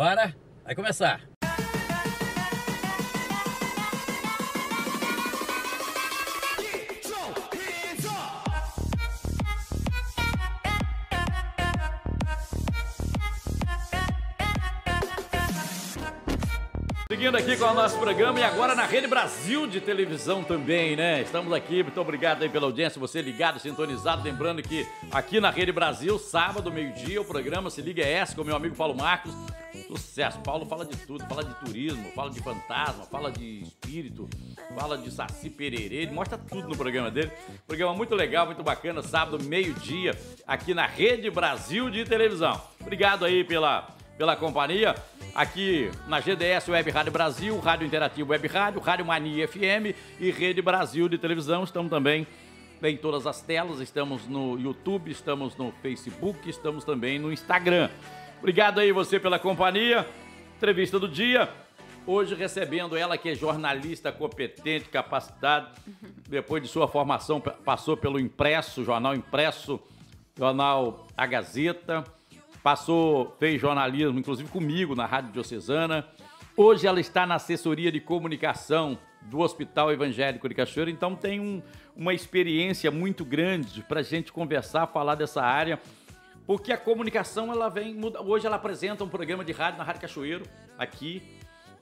Bora, vai começar! seguindo aqui com o nosso programa e agora na Rede Brasil de televisão também, né? Estamos aqui, muito obrigado aí pela audiência, você ligado, sintonizado. Lembrando que aqui na Rede Brasil, sábado, meio-dia, o programa Se Liga é S com meu amigo Paulo Marcos. Sucesso, Paulo fala de tudo, fala de turismo, fala de fantasma, fala de espírito, fala de Saci Pererê, ele mostra tudo no programa dele. Programa muito legal, muito bacana, sábado, meio-dia, aqui na Rede Brasil de televisão. Obrigado aí pela pela companhia aqui na GDS Web Rádio Brasil, Rádio Interativo Web Rádio, Rádio Mania FM e Rede Brasil de Televisão. Estamos também em todas as telas, estamos no YouTube, estamos no Facebook, estamos também no Instagram. Obrigado aí você pela companhia. Entrevista do dia. Hoje recebendo ela que é jornalista competente, capacitada. Uhum. Depois de sua formação passou pelo impresso, jornal impresso, jornal A Gazeta passou, fez jornalismo, inclusive comigo, na Rádio Diocesana. Hoje ela está na assessoria de comunicação do Hospital Evangélico de Cachoeira, então tem um, uma experiência muito grande para a gente conversar, falar dessa área, porque a comunicação ela vem. Muda, hoje ela apresenta um programa de rádio na Rádio Cachoeiro, aqui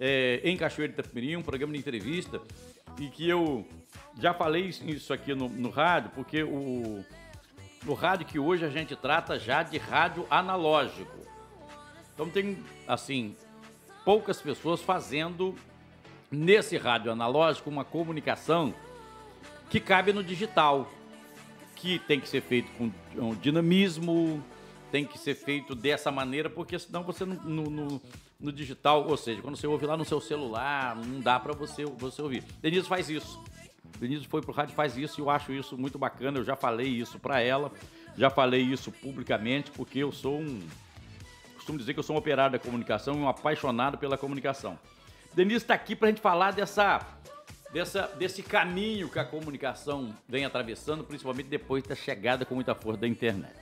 é, em Cachoeiro de Itapemirim, um programa de entrevista, e que eu já falei isso aqui no, no rádio, porque o, no rádio que hoje a gente trata já de rádio analógico. Então tem, assim, poucas pessoas fazendo nesse rádio analógico uma comunicação que cabe no digital, que tem que ser feito com dinamismo, tem que ser feito dessa maneira, porque senão você no, no, no digital, ou seja, quando você ouve lá no seu celular, não dá para você, você ouvir. Denise faz isso. Denise foi pro rádio faz isso e eu acho isso muito bacana. Eu já falei isso para ela, já falei isso publicamente, porque eu sou um. Costumo dizer que eu sou um operário da comunicação e um apaixonado pela comunicação. Denise está aqui para a gente falar dessa, dessa, desse caminho que a comunicação vem atravessando, principalmente depois da chegada com muita força da internet.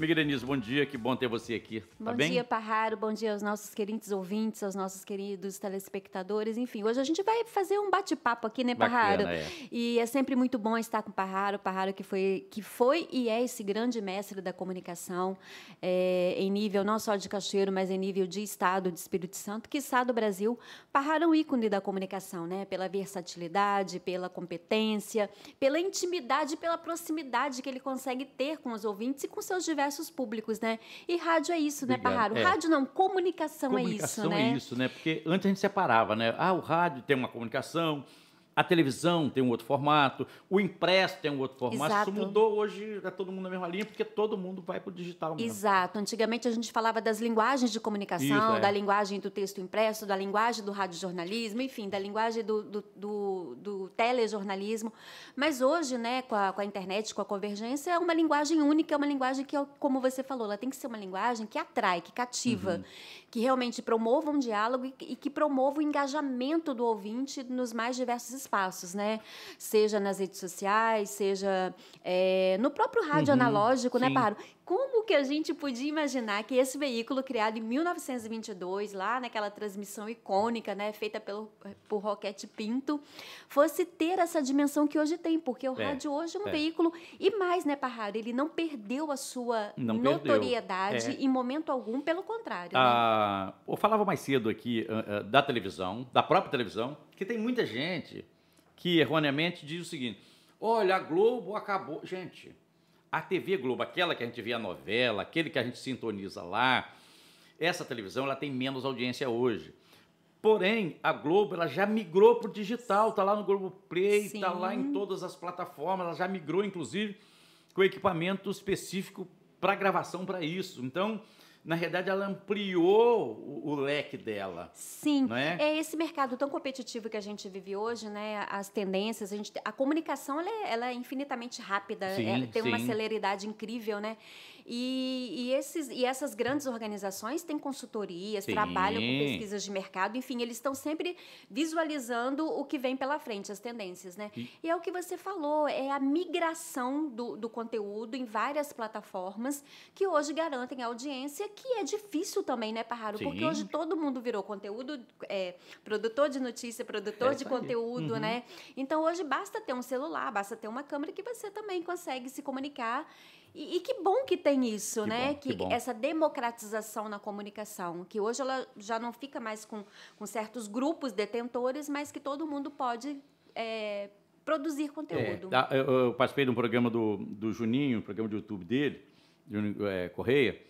Amiga Denise, bom dia, que bom ter você aqui. Tá bom tá dia, Parraro, bom dia aos nossos queridos ouvintes, aos nossos queridos telespectadores, enfim. Hoje a gente vai fazer um bate-papo aqui, né, Parraro? é. E é sempre muito bom estar com o Parraro, Parraro que foi, que foi e é esse grande mestre da comunicação é, em nível não só de Cachoeiro, mas em nível de Estado, de Espírito Santo, que está do Brasil. Parraro é um ícone da comunicação, né? Pela versatilidade, pela competência, pela intimidade, pela proximidade que ele consegue ter com os ouvintes e com seus diversos diversos públicos, né? E rádio é isso, né, Obrigado. né, Parraro? É. Rádio não, comunicação, é comunicação é isso, né? Comunicação é isso, né? Porque antes a gente separava, né? Ah, o rádio tem uma comunicação, a televisão tem um outro formato, o impresso tem um outro formato. Exato. Isso mudou hoje, é todo mundo na mesma linha, porque todo mundo vai para o digital mesmo. Exato. Antigamente a gente falava das linguagens de comunicação, Isso, é. da linguagem do texto impresso, da linguagem do radiojornalismo, enfim, da linguagem do, do, do, do telejornalismo. Mas hoje, né, com a, com a internet, com a convergência, é uma linguagem única, é uma linguagem que, é como você falou, ela tem que ser uma linguagem que atrai, que cativa, uhum. que realmente promova um diálogo e, e que promova o engajamento do ouvinte nos mais diversos espaços espaços, né? Seja nas redes sociais, seja é, no próprio rádio uhum, analógico, né, sim. né, Paro? Como que a gente podia imaginar que esse veículo criado em 1922, lá naquela transmissão icônica, né, feita pelo, por Roquete Pinto, fosse ter essa dimensão que hoje tem? Porque o é, rádio hoje é um é. veículo, e mais, né, Parraro, ele não perdeu a sua não notoriedade é. em momento algum, pelo contrário. Ah, né? Eu falava mais cedo aqui uh, uh, da televisão, da própria televisão, que tem muita gente que erroneamente diz o seguinte: olha, a Globo acabou. Gente, a TV Globo, aquela que a gente vê a novela, aquele que a gente sintoniza lá, essa televisão ela tem menos audiência hoje. Porém, a Globo ela já migrou para o digital, está lá no Globo Play, está lá em todas as plataformas, ela já migrou, inclusive, com equipamento específico para gravação para isso. Então, na realidade, ela ampliou o, o leque dela. Sim, é? é esse mercado tão competitivo que a gente vive hoje, né? As tendências, a, gente, a comunicação ela é, ela é infinitamente rápida, sim, é, tem sim. uma celeridade incrível, né? E, e, esses, e essas grandes organizações têm consultorias, Sim. trabalham com pesquisas de mercado, enfim, eles estão sempre visualizando o que vem pela frente, as tendências, né? E, e é o que você falou, é a migração do, do conteúdo em várias plataformas que hoje garantem a audiência, que é difícil também, né, Parraro? Sim. Porque hoje todo mundo virou conteúdo, é, produtor de notícia, produtor é de conteúdo, uhum. né? Então hoje basta ter um celular, basta ter uma câmera que você também consegue se comunicar e, e, que bom que tem isso, que né? Bom, que, que essa democratização na comunicação, que hoje ela já não fica mais com, com certos grupos detentores, mas que todo mundo pode é, produzir conteúdo. É, eu, participei de um programa do, do Juninho, um programa do YouTube dele, Juninho é, Correia,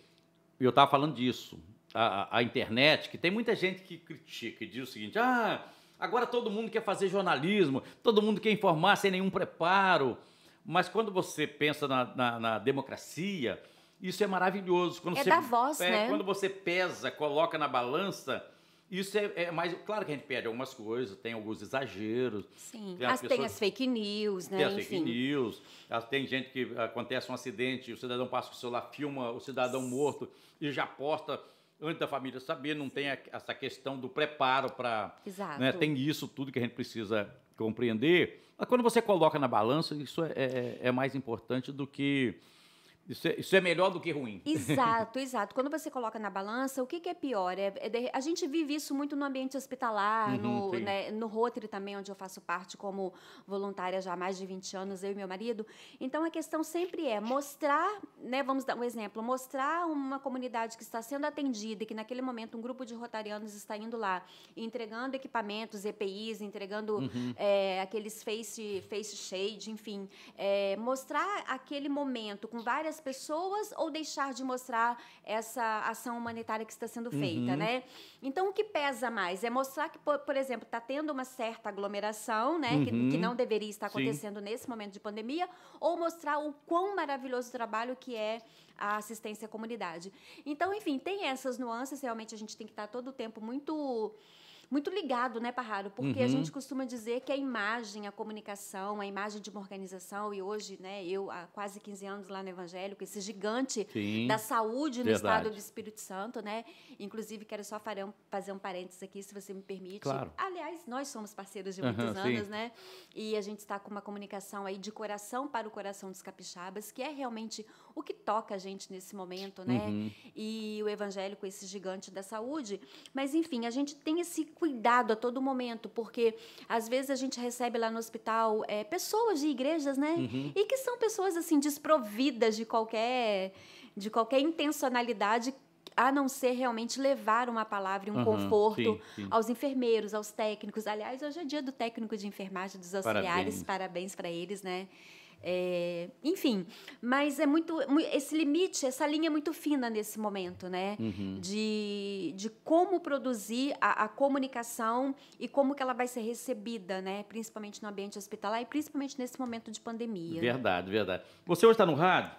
e eu estava falando disso. A, a, internet, que tem muita gente que critica e diz o seguinte: ah, agora todo mundo quer fazer jornalismo, todo mundo quer informar sem nenhum preparo. Mas quando você pensa na, na, na democracia, isso é maravilhoso. Quando é você, da voz, é, né? Quando você pesa, coloca na balança, isso é, é mais. Claro que a gente perde algumas coisas, tem alguns exageros. Sim, tem as, pessoas, tem as fake news, né? Tem as Enfim. fake news. Tem gente que acontece um acidente, o cidadão passa com o celular, filma o cidadão morto e já posta antes da família saber, não tem a, essa questão do preparo para. Né, Exato. Né, tem isso tudo que a gente precisa compreender. Mas quando você coloca na balança, isso é, é, é mais importante do que isso é, isso é, melhor do que ruim. Exato, exato. Quando você coloca na balança, o que, que é pior? É, é de, a gente vive isso muito no ambiente hospitalar, uhum, no, né, no Rotary também, onde eu faço parte como voluntária já há mais de 20 anos, eu e meu marido. Então, a questão sempre é mostrar, né, vamos dar um exemplo, mostrar uma comunidade que está sendo atendida, que naquele momento um grupo de rotarianos está indo lá, entregando equipamentos, EPIs, entregando uhum. é, aqueles face, face shade, enfim. É, mostrar aquele momento com várias pessoas ou deixar de mostrar essa ação humanitária que está sendo feita, uhum. né? Então, o que pesa mais? É mostrar que, por, exemplo, está tendo uma certa aglomeração, né? Uhum. Que, que, não deveria estar acontecendo Sim. nesse momento de pandemia, ou mostrar o quão maravilhoso o trabalho que é a assistência à comunidade. Então, enfim, tem essas nuances, realmente a gente tem que estar todo o tempo muito muito ligado, né, Parraro? Porque uhum. a gente uhum. costuma dizer que a imagem, a comunicação, a imagem de uma organização, e hoje, né, eu há quase 15 anos lá no Evangélico, esse gigante Sim, da saúde no verdade. estado do Espírito Santo, né? Inclusive, quero só fazer um parênteses aqui, se você me permite. Claro. Aliás, nós somos parceiros de muitos uhum, anos, sim. né? E a gente está com uma comunicação aí de coração para o coração dos capixabas, que é realmente o que toca a gente nesse momento, né? Uhum. E o evangelho com esse gigante da saúde. Mas, enfim, a gente tem esse cuidado a todo momento, porque às vezes a gente recebe lá no hospital é, pessoas de igrejas, né? Uhum. E que são pessoas, assim, desprovidas de qualquer, de qualquer intencionalidade a não ser realmente levar uma palavra e um uhum, conforto sim, sim. aos enfermeiros, aos técnicos. Aliás, hoje é dia do técnico de enfermagem, dos auxiliares, parabéns para eles, né? É, enfim, mas é muito. Esse limite, essa linha é muito fina nesse momento, né? Uhum. De, de como produzir a, a, comunicação e como que ela vai ser recebida, né? Principalmente no ambiente hospitalar e principalmente nesse momento de pandemia. Né? Verdade, né? verdade. Você hoje está no rádio,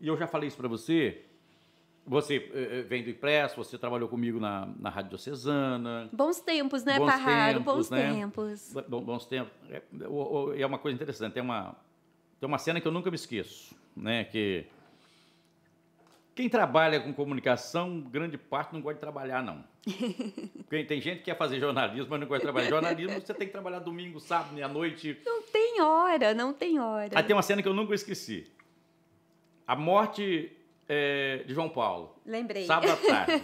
e eu já falei isso para você. Você eh, eh, vem do impresso, você trabalhou comigo na, na Rádio Diocesana. Bons tempos, né, Parrado? Bons tempos. Né? Bons tempos. Bons tempos. É, é uma coisa interessante, é uma tem uma cena que eu nunca me esqueço, né? Que quem trabalha com comunicação, grande parte não gosta de trabalhar, não. Porque tem gente que quer fazer jornalismo, mas não gosta de trabalhar. Jornalismo, você tem que trabalhar domingo, sábado, meia-noite. Não tem hora, não tem hora. Aí tem uma cena que eu nunca esqueci. A morte é, de João Paulo. Lembrei. Sábado à tarde.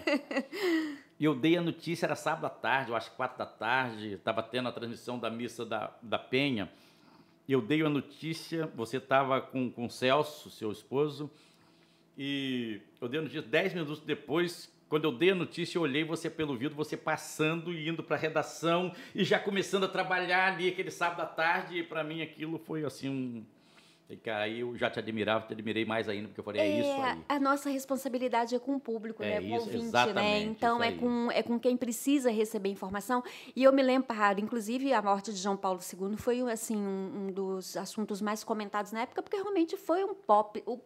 E eu dei a notícia, era sábado à tarde, eu acho quatro da tarde, estava tendo a transmissão da missa da, da Penha eu dei a notícia, você estava com, com o Celso, seu esposo, e eu dei a notícia dez minutos depois. Quando eu dei a notícia, eu olhei você pelo vidro, você passando e indo para a redação e já começando a trabalhar ali aquele sábado à tarde. E para mim aquilo foi assim um, e aí eu já te admirava, te admirei mais ainda, porque eu falei, é, é isso aí. A nossa responsabilidade é com o público, é né? Com o ouvinte, né? Então é com, é com quem precisa receber informação. E eu me lembro, inclusive a morte de João Paulo II foi assim, um, um dos assuntos mais comentados na época, porque realmente foi um pop. O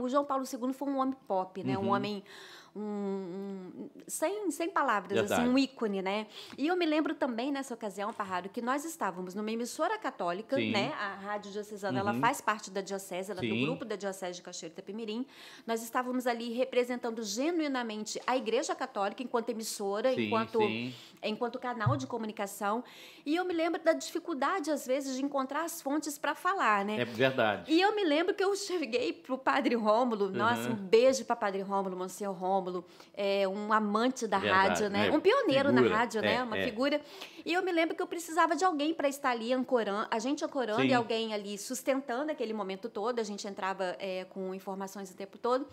o João Paulo II foi um homem pop, né? Uhum. Um homem um, um, sem, sem palavras, assim, um ícone, né? E eu me lembro também nessa ocasião, Parrado, que nós estávamos numa emissora católica, Sim. né? A Rádio Diocesana, uhum. ela faz parte da diocese, ela é do grupo da diocese de Cachoeira Itapemirim. Nós estávamos ali representando genuinamente a Igreja Católica enquanto emissora, sim, enquanto sim enquanto canal de comunicação. E eu me lembro da dificuldade, às vezes, de encontrar as fontes para falar, né? É verdade. E eu me lembro que eu cheguei pro Padre Rômulo, uhum. nossa, um beijo para Padre Rômulo, Monsenhor Rômulo, é, um amante da é verdade, rádio, né? É, um pioneiro figura, na rádio, né? é, né? Uma é. figura. E eu me lembro que eu precisava de alguém para estar ali ancorando, a gente ancorando Sim. e alguém ali sustentando aquele momento todo. A gente entrava é, com informações o tempo todo.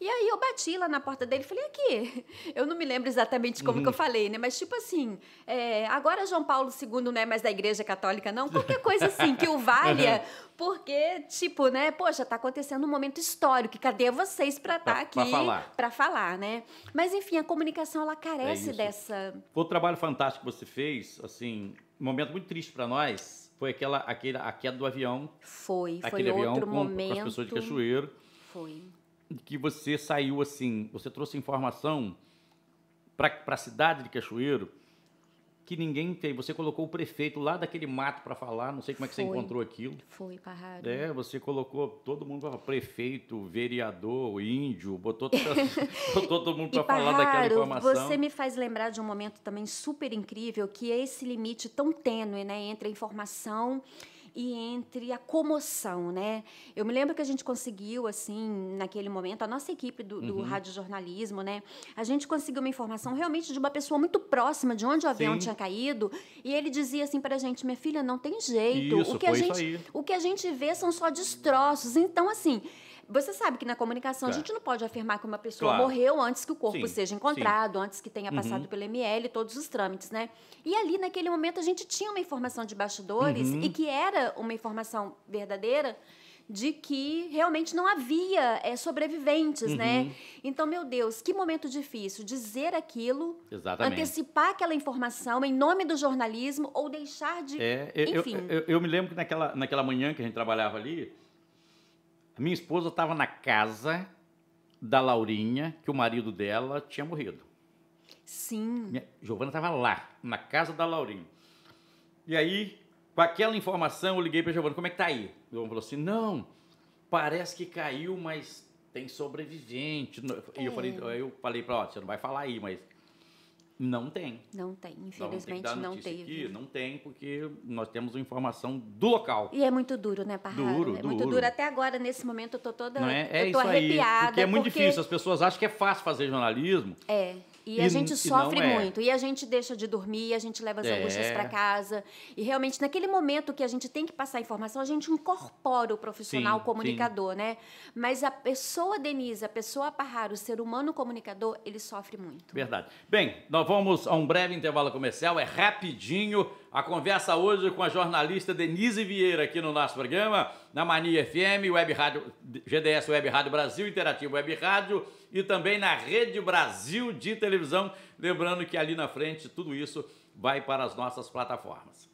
E aí eu bati lá na porta dele e falei, aqui, eu não me lembro exatamente como que eu uhum. falei, né? Mas tipo assim, assim, é, agora João Paulo II não é mais da Igreja Católica, não, qualquer coisa assim que o valha, porque, tipo, né, poxa, tá acontecendo um momento histórico, cadê vocês para estar tá aqui? Para falar. Para falar, né? Mas, enfim, a comunicação, ela é carece é dessa... o trabalho fantástico que você fez, assim, um momento muito triste para nós, foi aquela, aquele, a queda do avião. Foi, aquele foi avião outro com, momento. Com as pessoas de Cachoeiro. Foi. Que você saiu assim, você trouxe informação para a cidade de Cachoeiro que ninguém tem. Você colocou o prefeito lá daquele mato para falar, não sei como é que Foi. você encontrou aquilo. Foi, Parrado. É, você colocou todo mundo para prefeito, vereador, índio, botou, botou todo mundo para falar daquela informação. Você me faz lembrar de um momento também super incrível, que é esse limite tão tênue né, entre a informação e entre a comoção, né? Eu me lembro que a gente conseguiu, assim, naquele momento, a nossa equipe do, do uhum. radiojornalismo, né? A gente conseguiu uma informação realmente de uma pessoa muito próxima de onde o avião Sim. tinha caído. E ele dizia assim para a gente: minha filha, não tem jeito. Isso, o, que a gente, o que a gente vê são só destroços. Então, assim. Você sabe que na comunicação a gente não pode afirmar que uma pessoa claro. morreu antes que o corpo sim, seja encontrado, sim. antes que tenha uhum. passado uhum. pelo ML, todos os trâmites, né? E ali, naquele momento, a gente tinha uma informação de bastidores uhum. e que era uma informação verdadeira de que realmente não havia é, sobreviventes, né? uhum. né? Então, meu Deus, que momento difícil dizer aquilo, Exatamente. antecipar aquela informação em nome do jornalismo ou deixar de. É, eu, Enfim. Eu, eu, eu, me lembro que naquela, naquela manhã que a gente trabalhava ali, a minha esposa estava na casa da Laurinha, que o marido dela tinha morrido. Sim. Minha, Giovana estava lá, na casa da Laurinha. E aí, com aquela informação, eu liguei para Giovana, como é que tá aí? Giovana falou assim, não, parece que caiu, mas tem sobrevivente. E eu é. falei, eu falei para ela, você não vai falar aí, mas não tem. Não tem, infelizmente não, tem não teve. Aqui, não tem, porque nós temos informação do local. E é muito duro, né, Parrado? Duro, é duro. Muito duro. Até agora, nesse momento, eu tô toda. Não é? é eu tô isso arrepiada. Aí, porque é muito porque... difícil. As pessoas acham que é fácil fazer jornalismo. É. E, e a gente sofre é. muito. E a gente deixa de dormir, a gente leva as é. angústias para casa. E realmente, naquele momento que a gente tem que passar a informação, a gente incorpora o profissional sim, comunicador, sim. né? Mas a pessoa Denise, a pessoa Parrar, o ser humano comunicador, ele sofre muito. Verdade. Bem, nós vamos a um breve intervalo comercial, é rapidinho. A conversa hoje com a jornalista Denise Vieira aqui no nosso programa, na Mania FM, Web Rádio, GDS Web Rádio Brasil, Interativo Web Rádio e também na Rede Brasil de televisão. Lembrando que ali na frente tudo isso vai para as nossas plataformas.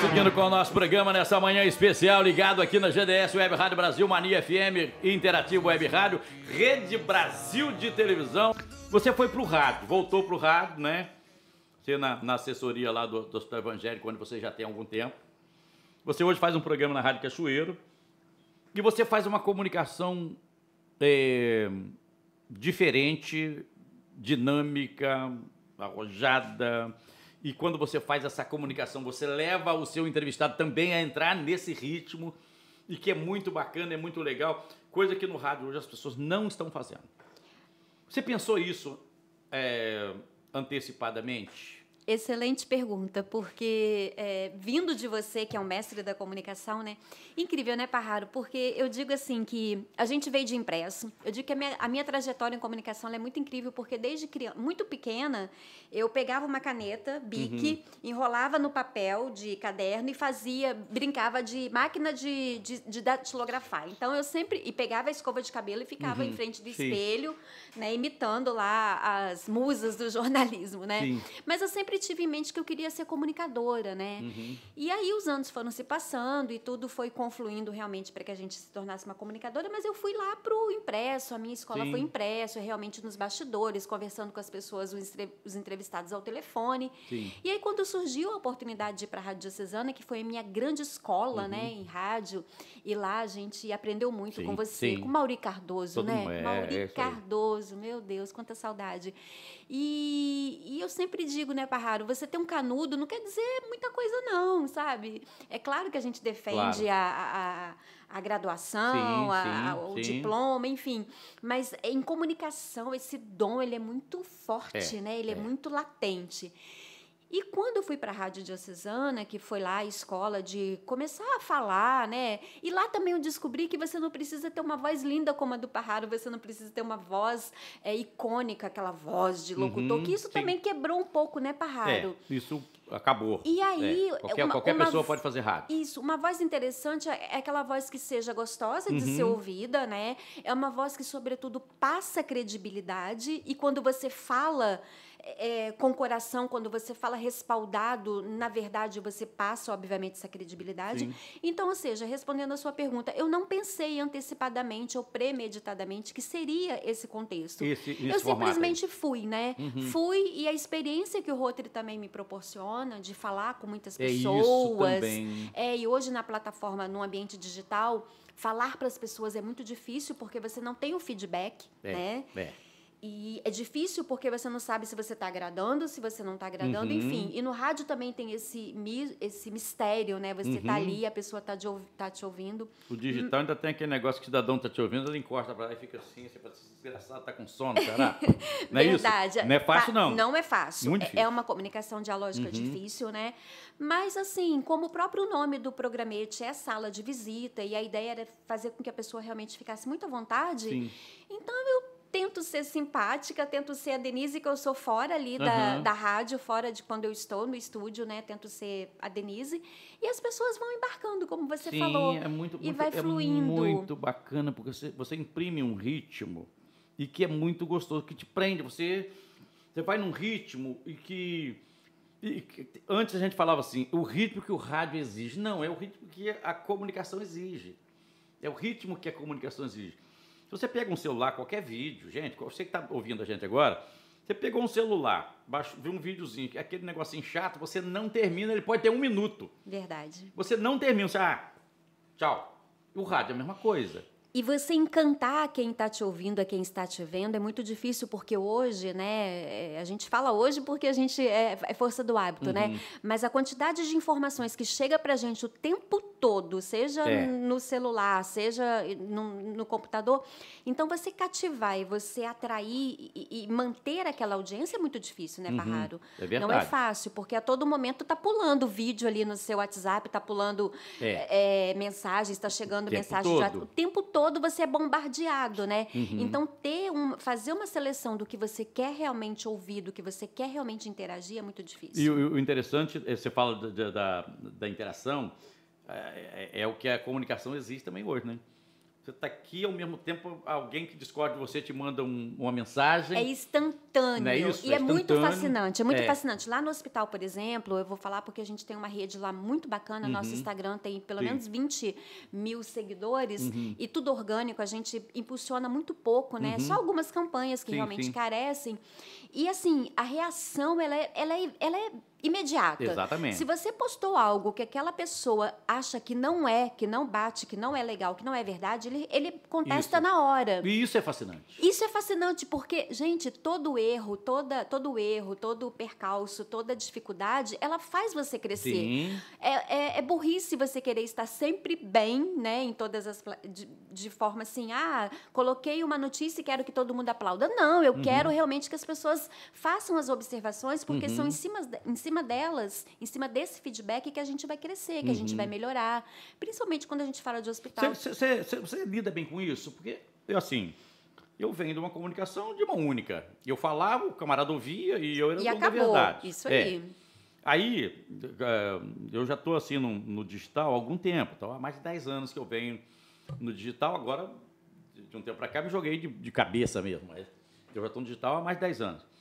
Seguindo com o nosso programa nessa manhã especial, ligado aqui na GDS Web Rádio Brasil, Mania FM, Interativo Web Rádio, Rede Brasil de televisão. Você foi pro rádio, voltou pro rádio, né? Você na, na assessoria lá do, do Hospital Evangélico, onde você já tem algum tempo. Você hoje faz um programa na Rádio Cachoeiro e você faz uma comunicação é, diferente, dinâmica, arrojada. E quando você faz essa comunicação, você leva o seu entrevistado também a entrar nesse ritmo e que é muito bacana, é muito legal, coisa que no rádio hoje as pessoas não estão fazendo. Você pensou isso é, antecipadamente? Excelente pergunta, porque é, vindo de você, que é um mestre da comunicação, né? Incrível, né, Parraro? Porque eu digo assim que a gente veio de impresso. Eu digo que a minha, a minha trajetória em comunicação é muito incrível, porque desde criança, muito pequena, eu pegava uma caneta, bique, uhum. enrolava no papel de caderno e fazia, brincava de máquina de, de, de datilografar. Então eu sempre. E pegava a escova de cabelo e ficava uhum. em frente do Sim. espelho, né? Imitando lá as musas do jornalismo, né? Sim. Mas eu sempre sempre tive em mente que eu queria ser comunicadora, né? Uhum. E aí os anos foram se passando e tudo foi confluindo realmente para que a gente se tornasse uma comunicadora, mas eu fui lá pro impresso, a minha escola Sim. foi impresso, realmente nos bastidores, conversando com as pessoas, os entrevistados ao telefone. Sim. E aí quando surgiu a oportunidade de ir para a Rádio Cesana, que foi a minha grande escola, né, uhum. né, em rádio, e lá a gente aprendeu muito Sim. com você, com Mauri Cardoso, Todo né? É, é, Mauri é Cardoso, meu Deus, quanta saudade. E, e eu sempre digo, né, raro, você ter um canudo não quer dizer muita coisa, não, sabe? É claro que a gente defende claro. a, a, a, graduação, sim, a, o sim. diploma, enfim. Mas em comunicação, esse dom ele é muito forte, é, né? Ele é, é muito latente. E quando eu fui para a Rádio Diocesana, que foi lá a escola de começar a falar, né? E lá também eu descobri que você não precisa ter uma voz linda como a do Parraro, você não precisa ter uma voz é, icônica, aquela voz de locutor, uhum, que isso sim. também quebrou um pouco, né, Parraro? É, isso acabou. E aí. É. é qualquer, uma, qualquer uma, pessoa pode fazer rádio. Isso, uma voz interessante é, é aquela voz que seja gostosa de uhum. ser ouvida, né? É uma voz que, sobretudo, passa credibilidade e quando você fala é, com coração, quando você fala respaldado, na verdade você passa, obviamente, essa credibilidade. Sim. Então, ou seja, respondendo a sua pergunta, eu não pensei antecipadamente ou premeditadamente que seria esse contexto. Esse, esse eu simplesmente formato. fui, né? Uhum. Fui e a experiência que o Rotary também me proporciona de falar com muitas é pessoas. É, e hoje na plataforma, no ambiente digital, falar para as pessoas é muito difícil porque você não tem o feedback, é, né? É. E é difícil porque você não sabe se você está agradando, se você não está agradando, uhum. enfim. E no rádio também tem esse, esse mistério, né? Você está uhum. ali, a pessoa está te, tá te ouvindo. O digital ainda tem aquele negócio que o cidadão está te ouvindo, ele encosta para lá e fica assim, você fala, desgraçado, está com sono, será? Não é Verdade. isso? Não é fácil, tá, não. Não é fácil. Muito é, é difícil. É uma comunicação dialógica uhum. difícil, né? Mas, assim, como o próprio nome do programete é sala de visita, e a ideia era fazer com que a pessoa realmente ficasse muito à vontade, Sim. então eu tento ser simpática, tento ser a Denise que eu sou fora ali uhum. da, da rádio, fora de quando eu estou no estúdio, né? Tento ser a Denise. E as pessoas vão embarcando, como você Sim, falou. É muito, e muito, vai é fluindo. É muito bacana, porque você, você imprime um ritmo e que é muito gostoso, que te prende. Você, você vai num ritmo e que. E, que antes a gente falava assim, o ritmo que o rádio exige. Não, é o ritmo que a comunicação exige. É o ritmo que a comunicação exige você pega um celular, qualquer vídeo, gente, você que está ouvindo a gente agora, você pegou um celular, baixou, viu um videozinho, é aquele negocinho chato, você não termina, ele pode ter um minuto. Verdade. Você não termina, você, ah, tchau. E o rádio é a mesma coisa. E você encantar quem está te ouvindo, a quem está te vendo, é muito difícil, porque hoje, né? É, a gente fala hoje porque a gente é, é força do hábito, né? uhum. né? Mas a quantidade de informações que chega para a gente o tempo todo, seja é. no celular, seja no, no, computador. Então, você cativar e você atrair e, e manter aquela audiência é muito difícil, né, Barrado? Uhum. É, é verdade. Não é fácil, porque a todo momento tá pulando vídeo ali no seu WhatsApp, tá pulando é. é mensagens, está chegando mensagem de, o tempo todo todo você é bombardeado, né? Uhum. Então ter um, fazer uma seleção do que você quer realmente ouvir, do que você quer realmente interagir é muito difícil. E o, o interessante, eh, você fala da, da, da interação, é, é, o que a comunicação existe também hoje, né? Você está aqui ao mesmo tempo alguém que discorde de você te manda um, uma mensagem. É instantâneo. É isso? E é, é muito fascinante. É muito é. fascinante. Lá no hospital, por exemplo, eu vou falar porque a gente tem uma rede lá muito bacana. Uhum. Nosso Instagram tem pelo Sim. menos 20 mil seguidores uhum. e tudo orgânico. A gente impulsiona muito pouco, né? Uhum. Só algumas campanhas que sim, realmente carecem. E assim, a reação ela é, ela é, ela é imediata. Exatamente. Se você postou algo que aquela pessoa acha que não é, que não bate, que não é legal, que não é verdade, ele, ele contesta isso. na hora. E isso é fascinante. Isso é fascinante porque, gente, todo erro, toda, todo erro, todo percalço, toda dificuldade, ela faz você crescer. Sim. É, é, é burrice você querer estar sempre bem, né, em todas as de, de, forma assim, ah, coloquei uma notícia e quero que todo mundo aplauda. Não, eu uhum. quero realmente que as pessoas façam as observações porque uhum. são em uhum. cima, em cima cima delas, em cima desse feedback, que a gente vai crescer, que uhum. a gente vai uhum. melhorar. Principalmente quando a gente fala de hospital. você lida bem com isso? Porque, eu assim, eu venho de uma comunicação de uma única. Eu falava, o camarada ouvia e eu era e dono acabou. da verdade. Isso aí. É. Aí, eh, eu já estou assim no, no, digital há algum tempo, então, há mais de 10 anos que eu venho no digital, agora, de um tempo para cá, me joguei de, de cabeça mesmo, mas eu já estou no digital há mais de 10 anos.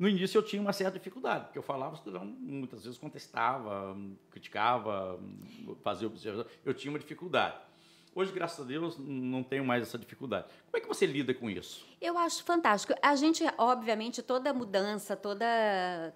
No início eu tinha uma certa dificuldade, porque eu falava, estudava, muitas vezes contestava, criticava, fazia observação. Eu tinha uma dificuldade. Hoje, graças a Deus, não tenho mais essa dificuldade. Como é que você lida com isso? Eu acho fantástico. A gente, obviamente, toda mudança, toda,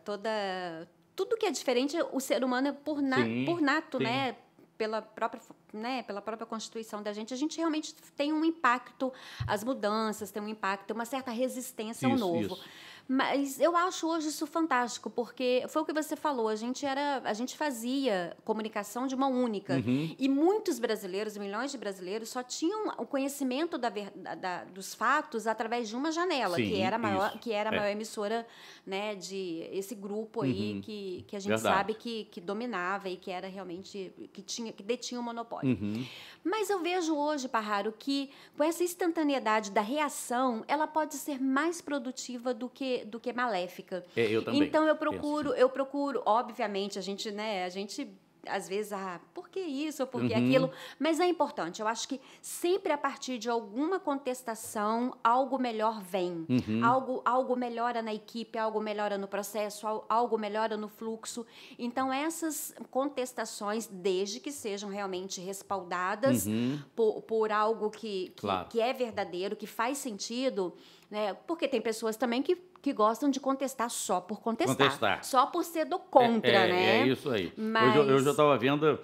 toda, tudo que é diferente, o ser humano é por, na, sim, por nato, sim. né? pela própria, né, pela própria constituição da gente, a gente realmente tem um impacto, as mudanças têm um impacto, uma certa resistência isso, ao novo. Isso. Mas eu acho hoje isso fantástico, porque foi o que você falou, a gente era, a gente fazia comunicação de uma única. Uhum. E muitos brasileiros, milhões de brasileiros, só tinham o conhecimento da, da, dos fatos através de uma janela, Sim, que era a é. maior, que era a maior é. emissora, né, de esse grupo aí uhum. que, que a gente Verdade. sabe que, que dominava e que era realmente que tinha que detinha o monopólio. Uhum. Mas eu vejo hoje, Parraro, que com essa instantaneidade da reação, ela pode ser mais produtiva do que do que maléfica. É, eu também. Então eu procuro, penso. Assim. eu procuro, obviamente, a gente, né, a gente às vezes, ah, por que isso ou por que uhum. aquilo? Mas é importante. Eu acho que sempre a partir de alguma contestação, algo melhor vem. Uhum. Algo, algo melhora na equipe, algo melhora no processo, algo melhora no fluxo. Então, essas contestações, desde que sejam realmente respaldadas uhum. por, por, algo que, que, claro. que é verdadeiro, que faz sentido, né? porque tem pessoas também que que gostam de contestar só por contestar. contestar. Só por ser do contra, é, é, é né? É isso aí. Mas... Hoje eu, eu já estava vendo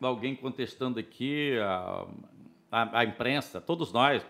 alguém contestando aqui a, a, a, imprensa, todos nós,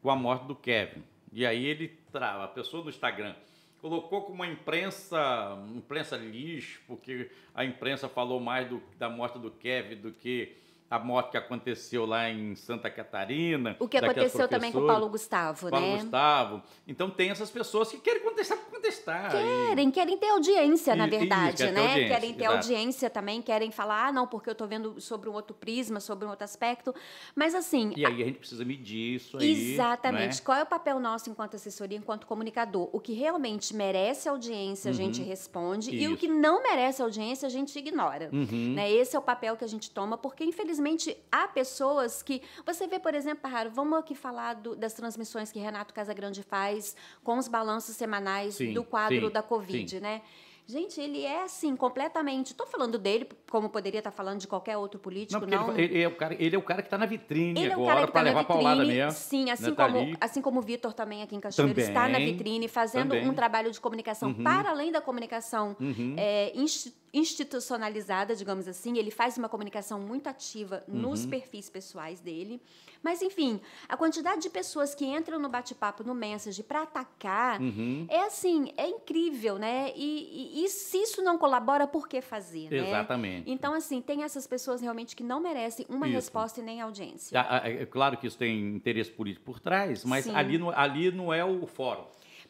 com a morte do Kevin. E aí ele trava, a pessoa no Instagram colocou como uma imprensa, imprensa lixo, porque a imprensa falou mais do, da morte do Kevin do que a morte que aconteceu lá em Santa Catarina. O que aconteceu também com o Paulo Gustavo, Paulo né? Paulo Gustavo. Então tem essas pessoas que querem contestar contestar. Querem, e... querem ter audiência, e, na verdade, isso, quer né? Ter querem ter exato. audiência também, querem falar, ah, não, porque eu estou vendo sobre um outro prisma, sobre um outro aspecto. Mas assim. E aí a, a gente precisa medir isso aí. Exatamente. Né? Qual é o papel nosso enquanto assessoria, enquanto comunicador? O que realmente merece audiência, uhum. a gente responde, isso. e o que não merece audiência, a gente ignora. Uhum. Né? Esse é o papel que a gente toma, porque infelizmente Infelizmente, há pessoas que. Você vê, por exemplo, Parraro, vamos aqui falar do, das transmissões que Renato Casagrande faz com os balanços semanais sim, do quadro sim, da Covid, sim. né? Gente, ele é assim, completamente. Estou falando dele, como poderia estar tá falando de qualquer outro político, não. não... Ele, ele, é o cara, ele é o cara que está na vitrine ele é agora, é tá para levar vitrine, mesmo. Sim, assim né, tá como, tá assim como o Vitor também aqui em Cachoeiro também, está na vitrine, fazendo também. um trabalho de comunicação uhum. para além da comunicação uhum. é, institucional institucionalizada, digamos assim. Ele faz uma comunicação muito ativa uhum. nos perfis pessoais dele. Mas, enfim, a quantidade de pessoas que entram no bate-papo, no message, para atacar, uhum. é assim, é incrível, né? E, e, e, se isso não colabora, por que fazer, né? Exatamente. Então, assim, tem essas pessoas realmente que não merecem uma isso. resposta e nem audiência. É, é, é, claro que isso tem interesse político por trás, mas ali não, ali não é o fórum.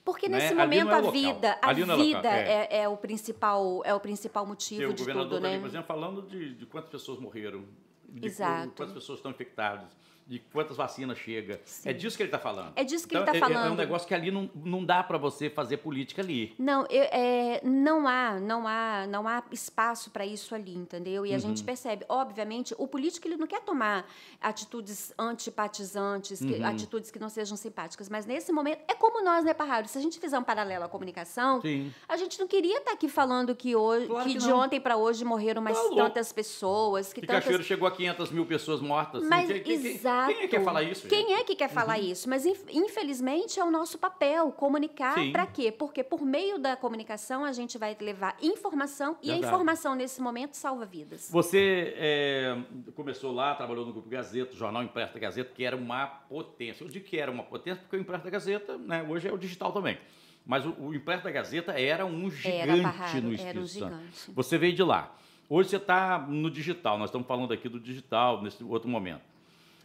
Porque né? nesse né? momento é a vida, a vida é. É, é. o principal, é o principal motivo Porque de tudo, tá né? O por exemplo, falando de, de quantas pessoas morreram, de Exato. quantas pessoas estão infectadas de quantas vacinas chega. É Sim. Tá é disso que ele está então, falando. É disso que então, ele está é, falando. É um negócio que ali não, não dá para você fazer política ali. Não, eu, é, não há, não há, não há espaço para isso ali, entendeu? E a uhum. gente percebe, obviamente, o político ele não quer tomar atitudes antipatizantes, que, uhum. atitudes que não sejam simpáticas, mas nesse momento é como nós, né, Parrário? Se a gente fizer um paralelo à comunicação, Sim. a gente não queria estar tá aqui falando que hoje, claro que, que de ontem para hoje morreram mais tá tantas pessoas, que, que tantas... Cachoeiro chegou a 500 mil pessoas mortas. Assim, mas, assim, que, Exato. Quem é que quer falar isso? Gente? Quem é que quer falar uhum. isso? Mas infelizmente é o nosso papel comunicar. Para quê? Porque por meio da comunicação a gente vai levar informação e a informação nesse momento salva vidas. Você é, começou lá, trabalhou no Grupo Gazeta, Jornal Impresso da Gazeta, que era uma potência. Eu digo que era uma potência porque o Impresso da Gazeta, né, hoje é o digital também. Mas o, o da Gazeta era um gigante era no Espírito era um Gigante. Você veio de lá. Hoje você está no digital, nós estamos falando aqui do digital nesse outro momento.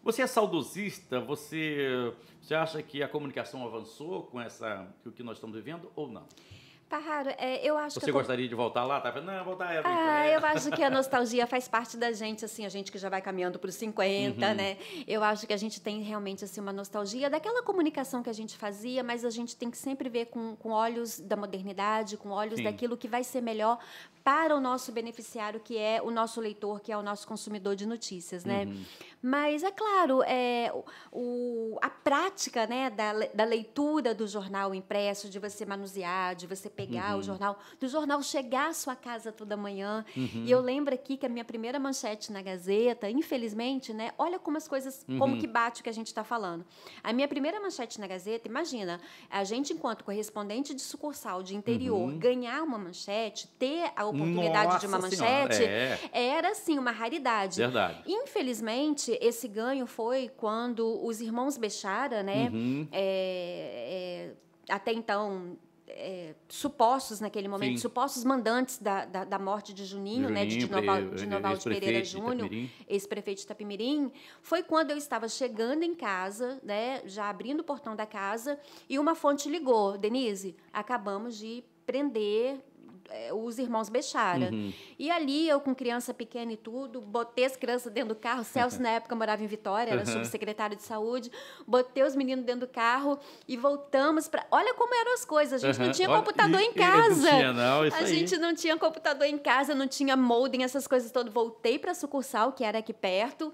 Você é saudosista? Você, você acha que a comunicação avançou com essa com o que nós estamos vivendo ou não? Parraro, é, eu acho Você que. Você gostaria tô... de voltar lá? Tá Não, voltar é. Ah, eu acho que a nostalgia faz parte da gente, assim, a gente que já vai caminhando para os 50, uhum. né? Eu acho que a gente tem realmente assim, uma nostalgia daquela comunicação que a gente fazia, mas a gente tem que sempre ver com, com olhos da modernidade, com olhos Sim. daquilo que vai ser melhor para o nosso beneficiário, que é o nosso leitor, que é o nosso consumidor de notícias, né? Uhum. Mas é claro, é, o, a prática né, da, da leitura do jornal impresso, de você manusear, de você pegar uhum. o jornal, do jornal chegar à sua casa toda manhã. Uhum. E eu lembro aqui que a minha primeira manchete na Gazeta, infelizmente, né? Olha como as coisas, como uhum. que bate o que a gente está falando. A minha primeira manchete na Gazeta, imagina, a gente, enquanto correspondente de sucursal de interior, uhum. ganhar uma manchete, ter a oportunidade Nossa de uma manchete, é. era assim uma raridade. Verdade. Infelizmente, esse ganho foi quando os irmãos Bechara, né, uhum. é, é, até então é, supostos naquele momento, Sim. supostos mandantes da, da, da, morte de Juninho, Juninho né, de Dinoval, de Pereira Júnior, ex-prefeito de Itapimirim, foi quando eu estava chegando em casa, né, já abrindo o portão da casa, e uma fonte ligou, Denise, acabamos de prender é, os irmãos Bechara. Uhum. E ali, eu com criança pequena e tudo, botei as crianças dentro do carro. Celso, na época, morava em Vitória, era uhum. subsecretário de saúde. Botei os meninos dentro do carro e voltamos para. Olha como eram as coisas, a gente uhum. não tinha computador e, em casa. Não tinha, não, isso a aí. gente não tinha computador em casa, não tinha molding, essas coisas todas. Voltei para a sucursal, que era aqui perto.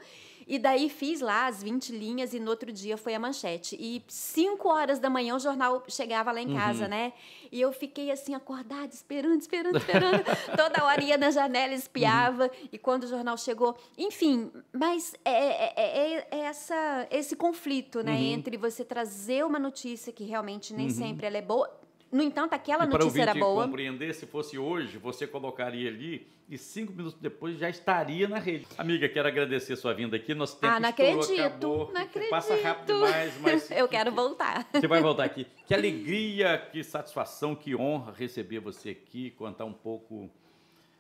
E daí fiz lá as 20 linhas e no outro dia foi a manchete. E 5 horas da manhã o jornal chegava lá em casa, uhum. né? E eu fiquei assim, acordada, esperando, esperando, esperando. Toda hora ia na janela, espiava. Uhum. E quando o jornal chegou. Enfim, mas é, é, é, é, é essa, esse conflito, né? Uhum. Entre você trazer uma notícia que realmente nem uhum. sempre ela é boa no entanto, aquela e notícia para era boa. compreender, se fosse hoje, você colocaria ali e cinco minutos depois já estaria na rede. Amiga, quero agradecer sua vinda aqui. Nosso tempo ah, não estourou, acredito, acabou. Não acredito. Passa rápido demais, mas... Eu quero voltar. Você vai voltar aqui. Que alegria, que satisfação, que honra receber você aqui, contar um pouco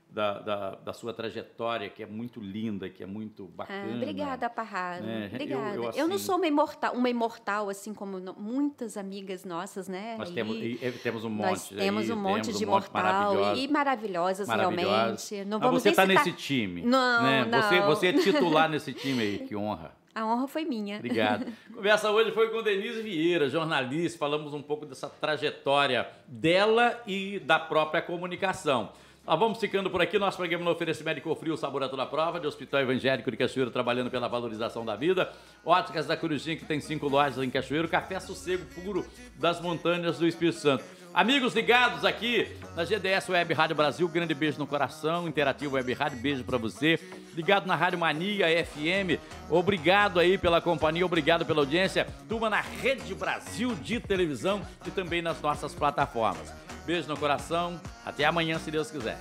da, da, da, sua trajetória, que é muito linda, que é muito é, bacana. Ah, obrigada, Parrado. Né? Obrigada. Eu, eu, assim, eu, não sou uma imortal, uma imortal assim como muitas amigas nossas, né? Nós temos, e, temos um monte. Nós aí, temos um monte temos de um e maravilhosas, realmente. Não ah, vamos Mas você está nesse time. Não, né? não. Você, você é titular nesse time aí, que honra. A honra foi minha. Obrigado. Conversa hoje foi com Denise Vieira, jornalista. Falamos um pouco dessa trajetória dela e da própria comunicação. Ah, vamos ficando por aqui. Nosso programa no oferecimento de frio, sabor à é prova, de Hospital Evangélico de Cachoeiro, trabalhando pela valorização da vida. Óticas da Corujinha, que tem cinco lojas em Cachoeiro. Café Sossego Puro das Montanhas do Espírito Santo. Amigos ligados aqui na GDS Web Rádio Brasil, grande beijo no coração, Interativo Web Rádio, beijo para você. Ligado na Rádio Mania FM, obrigado aí pela companhia, obrigado pela audiência. Turma na Rede Brasil de televisão e também nas nossas plataformas. Beijo no coração. Até amanhã, se Deus quiser.